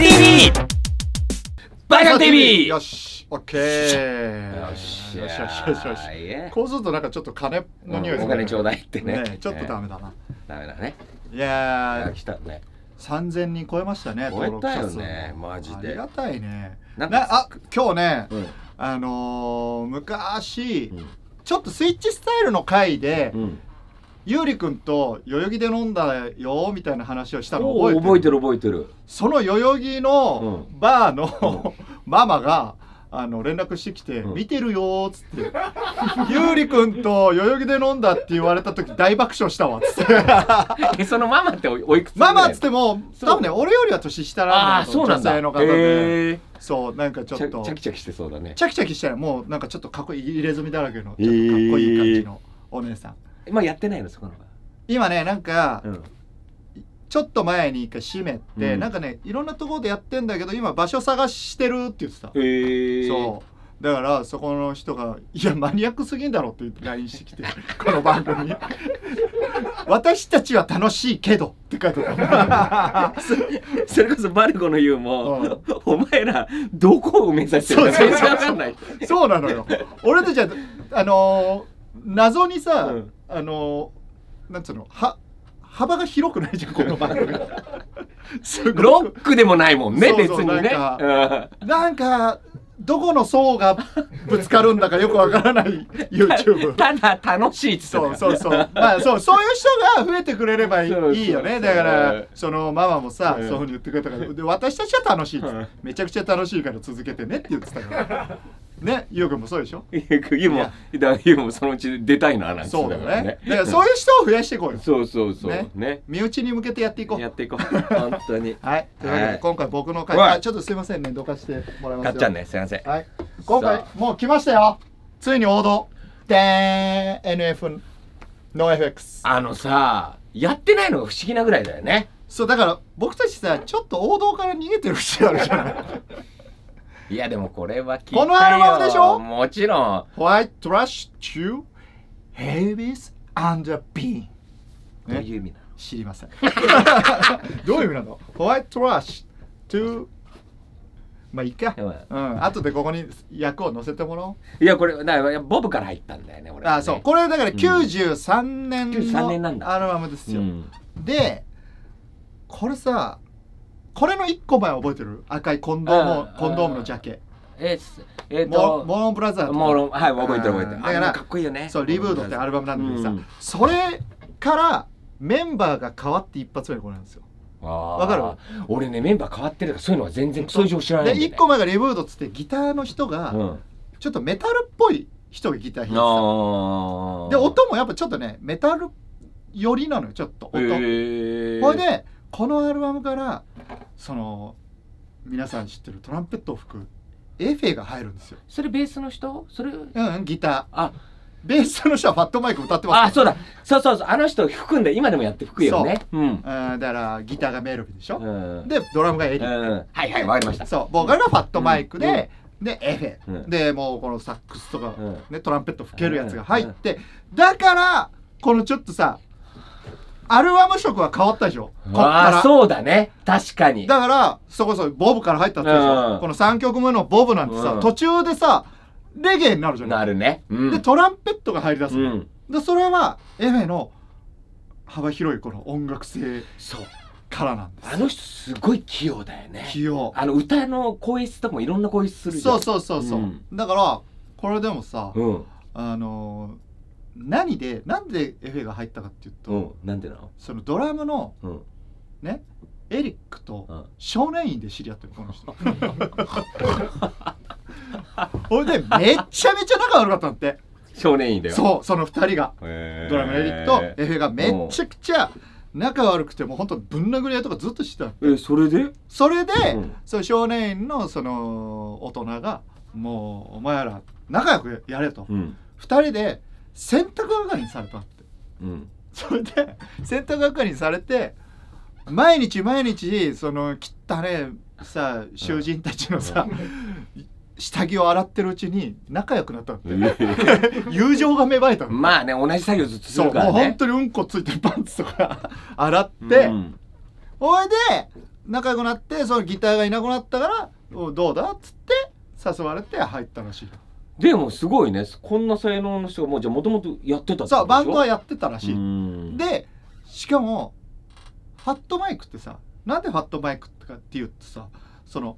TV バカ TV よしオッケーよしよしよしよしよしこうするとなんかちょっと金の匂いする、ね、お金ちょうだいってね、ね、ちょっとダメだな、えー、ダメだねいや来たね3000人超えましたね登録者数ねマジでありがたいねなんかあ今日ね、うん、あのー、昔、うん、ちょっとスイッチスタイルの回で、うんゆうりと代々木で飲んだよみたいな話をしたの覚えてる覚えてる覚えてるその代々木のバーの、ママがあの連絡してきて、見てるよっつって「ゆうりくんと代々木で飲んだ」って言われた時大爆笑したわっつって そのママっておいくつママっつっても多分ね俺よりは年下なんだよ女性の方でそうなんかちょっとチャキチャキしてそうだねチャキチャキしたらもうなんかちょっとかっこいい入れ墨だらけのちょっとかっこいい感じのお姉さん、えー今やってないのそこの今ねなんか、うんちょっと前に一回閉めて、うん、なんかねいろんなところでやってんだけど今場所探してるって言ってた、えー、そうだからそこの人が「いやマニアックすぎんだろ」って LINE してきて この番組 私たちは楽しいけど」って書いてた それこそバルコの言うも、うん、お前らどこを目指してるのそうそうそうそうなのよ俺たちはあのー、謎にさ、うんあのなんつうのは幅が広くないじゃんこの番組 ロックでもないもんねそうそう別にねなんかなんかどこの層がぶつかるんだかよくわからない YouTube ただ楽しいってそうそうそうまあそうそういう人が増えてくれればいいよねだからそのママもさ、そういうふうに言ってくれたからで私たちは楽しいっっめちゃくちゃ楽しいから続けてねって言ってたからね、ゆうくんもそうでしょゆうも、だゆうもそのうち出たいな、なんて。そうだよね。だからそういう人を増やしていこうよ。そうそうそう。ね。身内に向けてやっていこう。やっていこう。本当に。はい。というわけで、今回僕の回、ちょっとすいませんね、どかしてもらいますかっちゃんね、すいません。はい。今回、もう来ましたよ。ついに王道。でー NF o FX。あのさ、やってないのが不思議なぐらいだよね。そう、だから僕たちさ、ちょっと王道から逃げてる節あるじゃない。いやでもこれは聞いたよこのアルバムでしょもちろん White Trash to Heavis and a Bean どういう意味なの知りません どういう意味なの White Trash to まあいいか、うん、後でここに役を載せてもらおういやこれだからボブから入ったんだよね俺あそうこれだから93年のアルバムですよ、うん、でこれさこれの1個前覚えてる赤いコンドーム、コンドームのジャケえー、えとモロンブラザーモロンはい覚えてる覚えてるだからかっこいいよねそうリブードってアルバムなんだけどさ、うん、それからメンバーが変わって一発目これなんですよわかる俺ねメンバー変わってるからそういうのは全然そういう情知らないんで、ね、1個前がリブードっつってギターの人が、うん、ちょっとメタルっぽい人がギター弾いてたで音もやっぱちょっとねメタル寄りなのよちょっと音、えー、これでこのアルバムからその皆さん知ってるトランペットを吹くエフェが入るんですよそれベースの人それうんギターあベースの人はファットマイク歌ってます、あそうだそうそうそうあの人吹くんで今でもやって吹くよねう、うん、だからギターがメロディーでしょ、うん、でドラムがエリッ、うん、はいはいわかりましたそうボーカルがファットマイクで、うん、でエフェ、でもうこのサックスとか、ね、トランペット吹けるやつが入って、だからこのちょっとさアルバム色は変わったでしょこあそうだね確かにだからそこそこボブから入ったってでしょ、うん、この3曲目のボブなんてさ、うん、途中でさレゲエになるじゃんなるね、うん、でトランペットが入り出す、うん、でそれはエメの幅広いこの音楽性そうからなんですあの人すごい器用だよね器用あの歌の声質とかもいろんな声質するじゃんそうそうそうそう、だからこれでもさ、あのー何でなんで FA が入ったかっていうと、うん、なんでなのそのドラムの、うん、ねエリックと少年院で知り合ってるこの人ほいでめちゃめちゃ仲悪かったんって少年院でそうその2人がドラムのエリックと FA がめちゃくちゃ仲悪くてもう本当ぶん殴り合いとかずっとしてたえそれでそれで、うん、その少年院のその大人がもうお前ら仲良くやれと、うん、2人で洗濯係にされたって、うん、それで洗濯係にされて毎日毎日その汚ねさ囚人たちのさ、下着を洗ってるうちに仲良くなったって友情が芽生えたまあね同じ作業ずっとするから、ね、そうもう本当にうんこついてるパンツとか 洗って、うん、おいで仲良くなってそのギターがいなくなったから「どうだ?」っつって誘われて入ったらしいでもすごいねこんな才能の人がもうじゃあもともとやってたそうバンドはやってたらしいでしかもファットマイクってさなんでファットマイクかっていうとさその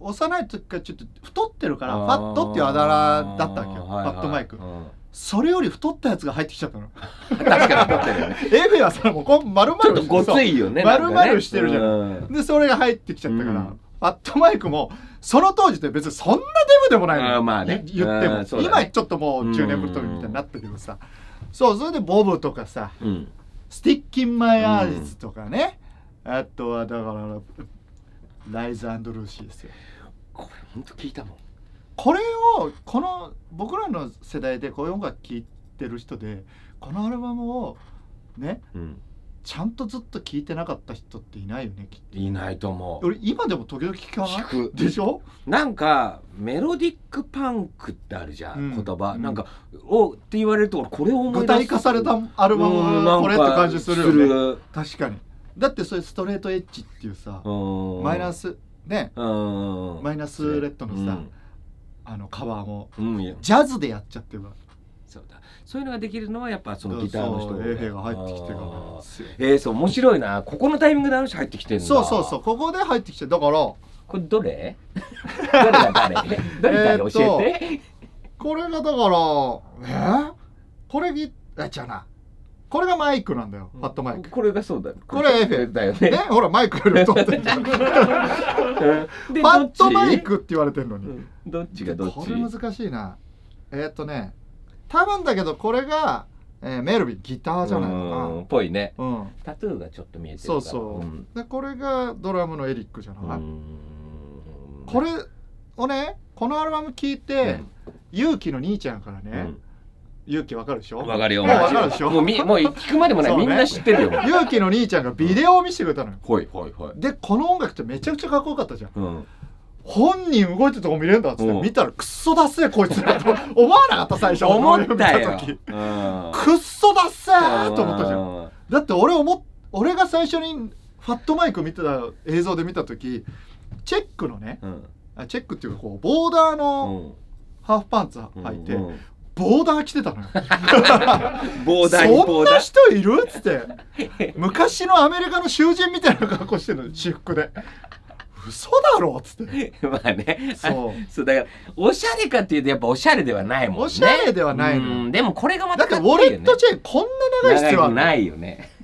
幼い時からちょっと太ってるからファットっていうあだ名だったわけよファットマイク、はいはいうん、それより太ったやつが入ってきちゃったの確かに太ってるよね AV はさもうこん丸々ちょっとごついよね丸々してるじゃん、でそれが入ってきちゃったから、うん、ファットマイクもその当時って別にそんなデブでもないのよ、まあね、言っても、ね、今ちょっともう10年ぶりとみたいになったけどさそうそれでボブとかさ、うん、スティッキンマイアーズとかね、あとはだからライズルーシーですよこれ本当聞いたもんこれをこの僕らの世代でこういう音楽聴いてる人でこのアルバムをね、うんちゃんとずっと聞いてなかった人っていないよねいないと思う俺今でも時々聞かないでしょなんかメロディックパンクってあるじゃん、うん、言葉、うん、なんか「お」って言われると俺これを思い出具体化されたアルバムこれって感じするよね確かにだってそれストレートエッジっていうさマイナスねマイナスレッドのさ、うん、あのカバーも、ジャズでやっちゃってるそうだそういうのができるのはやっぱそのギターの人エヘが入ってきてからええそう面白いなここのタイミングであの入ってきてるんだそうそうそうここで入ってきてだからこれどれ誰が 誰誰誰教えて、えこれがだからえー、これギあじゃなこれがマイクなんだよ、パファットマイク。これがそうだ。これエフェだよね。ね、ほらマイクより太ってる。フ ァットマイクって言われてるのに、どっちがどっち。これ難しいな。えー、っとね、多分だけどこれが、えー、メルビンギターじゃないかなぽいね、うん、タトゥーがちょっと見えてるそうそう、うん、でこれがドラムのエリックじゃないこれをねこのアルバム聴いて、勇、気、の兄ちゃんからね、勇気わかるでしょわかるよ。もうわかるでしょもうみ、もう聞くまでもない、ね、みんな知ってるよ。勇気の兄ちゃんがビデオを見せてくれたのよ。はいはいはい。で、この音楽ってめちゃくちゃかっこよかったじゃん。うん、本人動いてるとこ見れるんだっつって見たらクソだっせこいつ 思わなかった最初思ったよ見た時クソだっせと思ったじゃんだって俺思俺が最初にファットマイク見てた映像で見た時チェックのね、うん、チェックっていうかこうボーダーのハーフパンツ履いて、うんうんボーダー着てたのよ ボーダーそんな人いるっつって昔のアメリカの囚人みたいな格好してるの私服で嘘だろっつって まあねそう そうだからおしゃれかっていうとやっぱおしゃれではないもんねおしゃれではないのでもこれがまた、ね、だってウォレットチェーンこんな長い必要はないよね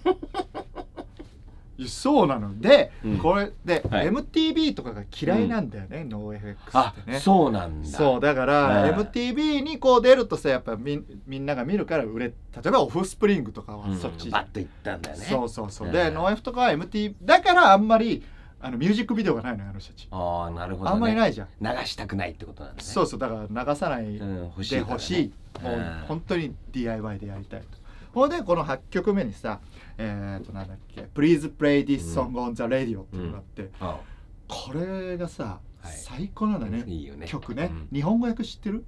そうなので、うん、これで、はい、MTV とかが嫌いなんだよね、うん、NoFX ってねそうなんだそうだから、MTV にこう出るとさやっぱみみんなが見るから売れ例えばオフスプリングとかはそっち、うん、バッといったんだよねそうそうそう、で NoF とかは MTV だからあんまりあのミュージックビデオがないのよあの人たちあなるほど、ね、あんまりないじゃん流したくないってことなんですねそうそうだから流さないでほしいうん、しいね、もう本当に DIY でやりたいとほんでこの8曲目にさえっ、ー、となんだっけ「Please play this song on the radio」っていうのがあって、うんうん、これがさ、はい、最高なんだねいいよね曲ね、日本語訳知ってる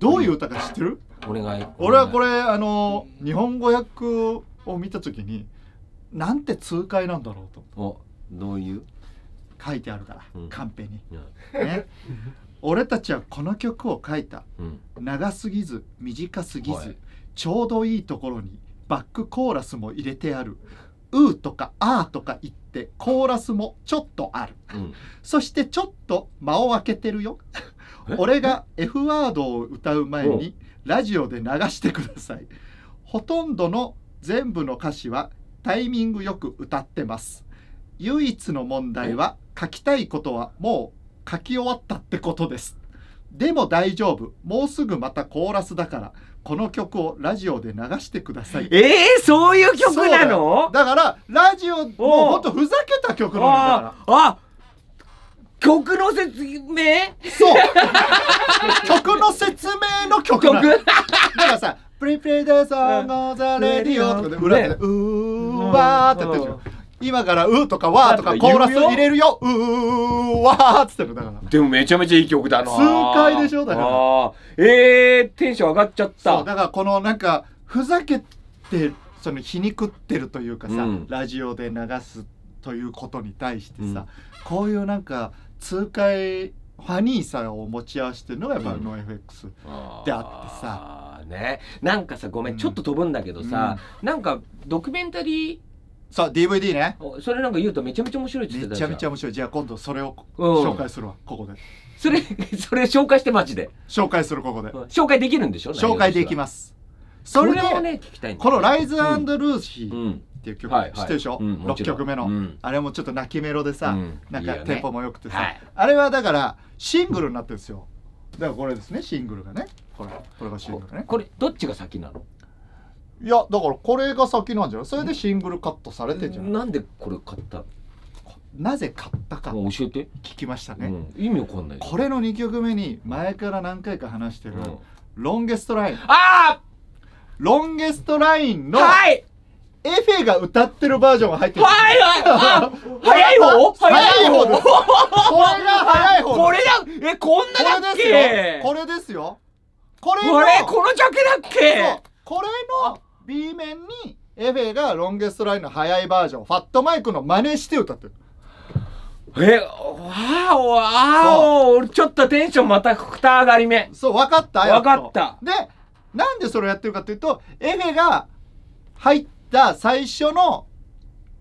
どういう歌か知ってる俺が俺はこれあの日本語訳を見た時になんて痛快なんだろうと思っどういう書いてあるから、カンペに、ね、俺たちはこの曲を書いた、長すぎず短すぎずちょうどいいところにバックコーラスも入れてある「う」ー」とか「あ」とか言ってコーラスもちょっとある、うん、そしてちょっと間を空けてるよ俺が F ワードを歌う前にラジオで流してくださいほとんどの全部の歌詞はタイミングよく歌ってます唯一の問題は書きたいことはもう書き終わったってことです。でも大丈夫。もうすぐまたコーラスだから、この曲をラジオで流してください。ええー、そういう曲なのだから、ラジオ、もうほんとふざけた曲なんだから。あ曲の説明そう 曲の説明の曲なのだからさ、プリプリーソングザレディオとかで裏で、うーわーってやったでしょ。今から「う」とか「わ」とかコーラス入れるよ「ううわー」っつってるだからでもめちゃめちゃいい曲だな痛快でしょだからえー、テンション上がっちゃっただからこのなんかふざけてその皮肉ってるというかさ、うん、ラジオで流すということに対してさ、うん、こういうなんか痛快ファニーさを持ち合わせてるのがやっぱノー FX であってさ、うん、ね、なんかさごめん、うん、ちょっと飛ぶんだけどさ、うん、なんかドキュメンタリーさあ DVD ねそれなんか言うとめちゃめちゃ面白いってってためちゃめちゃ面白いじゃあ今度それを紹介するわ、ここでそれそれ紹介してマジで紹介するここで、紹介できるんでしょ紹介できますそれをね聞きたいこの「ライズルーシー」っていう曲、知ってるでしょ、う6曲目の、あれもちょっと泣きメロでさ、なんかテンポもよくてさ、あれはだからシングルになってるんですよだからこれですねシングルがねこれこれがシングルねこれどっちが先なのいやだからこれが先なんじゃないそれでシングルカットされてんじゃないなんでこれ買ったなぜ買ったか教えて聞きましたね、うん、意味わかんないこれの2曲目に前から何回か話してる、うん、ロンゲストラインああロンゲストラインのはいエフェが歌ってるバージョンが入ってる。はいはい 早い方早い方ですこれが早い方これだえ、こんなだっけこれですよ。これこれこのジャケだっけこれの B 面にエフェがロンゲストラインの速いバージョン、ファットマイクの真似して歌ってる。え、わお、わお、ちょっとテンションまたた上がり目。そう、分かった分かった。で、なんでそれをやってるかというと、エフェが入った最初の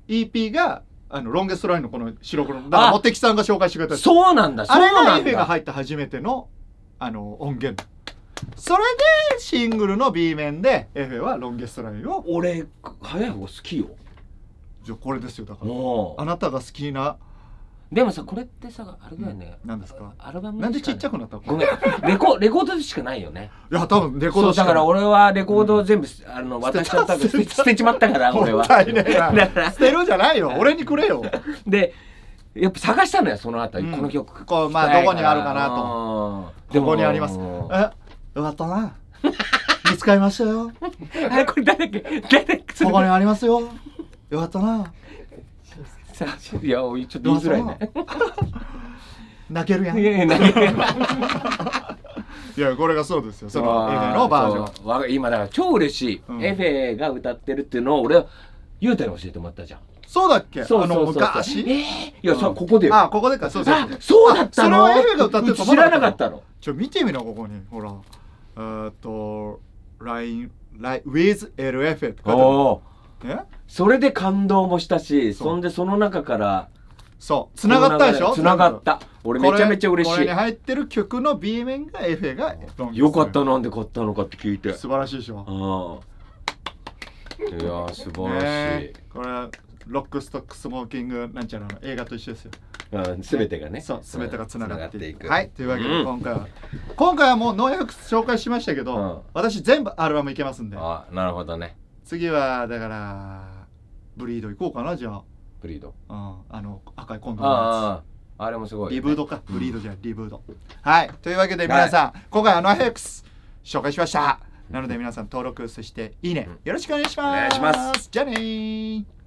EP が、あの、ロンゲストラインのこの白黒の、だから、モテキさんが紹介してくれたそうなんだ、なあれがエフェが入った初めての、あの、音源。それでシングルの B 面でエフェはロンゲストラインを俺早い方好きよじゃこれですよだからあなたが好きなでもさこれってさあれだよね、何ですかアルバムなんでちっちゃくなったごめんレコ レコードしかないよねいや多分レコードだから俺はレコード全部、あの渡しちゃった捨捨てちまったから俺は捨てるじゃないよ俺にくれよでやっぱ探したのよそのあたり、この曲こまあどこにあるかなとここにありますえよかったな。見つかりましたよ。あれこれ誰だっけ誰ここにありますよ。よかったな。いやちょっと言いづらいね。泣けるやん。いやいや泣ける いやこれがそうですよそのエフェのバージョン今だから超嬉しい、うん、エフェが歌ってるっていうのを俺は雄太に教えてもらったじゃんそうだっけそうそうそう昔えー、いや、うん、さここであここでかそうそうそうだったのそのエフェが歌ってる知らなかったのちょ見てみなここにほらえっと LINE WithLFF って方それで感動もしたしそんでその中からそうつながったでしょつながった俺めちゃめちゃ嬉しいこれに入ってる曲の B 面が FA がよかったなんで買ったのかって聞いて素晴らしいでしょいや素晴らしい、これロックストックスモーキングなんちゃらの映画と一緒ですよすべてがねそうすべてがつながっていくはいというわけで今回は今回はもうノクス紹介しましたけど、うん、私全部アルバムいけますんであなるほどね次はだからブリードいこうかなじゃあブリード、うん、あの赤いコンビのやつあれもすごい、ね、リブードかブリードじゃ、リブード、はいというわけで皆さん、はい、今回はノーヘックス紹介しましたなので皆さん登録そしていいねよろしくお願いしますお願いしますじゃあね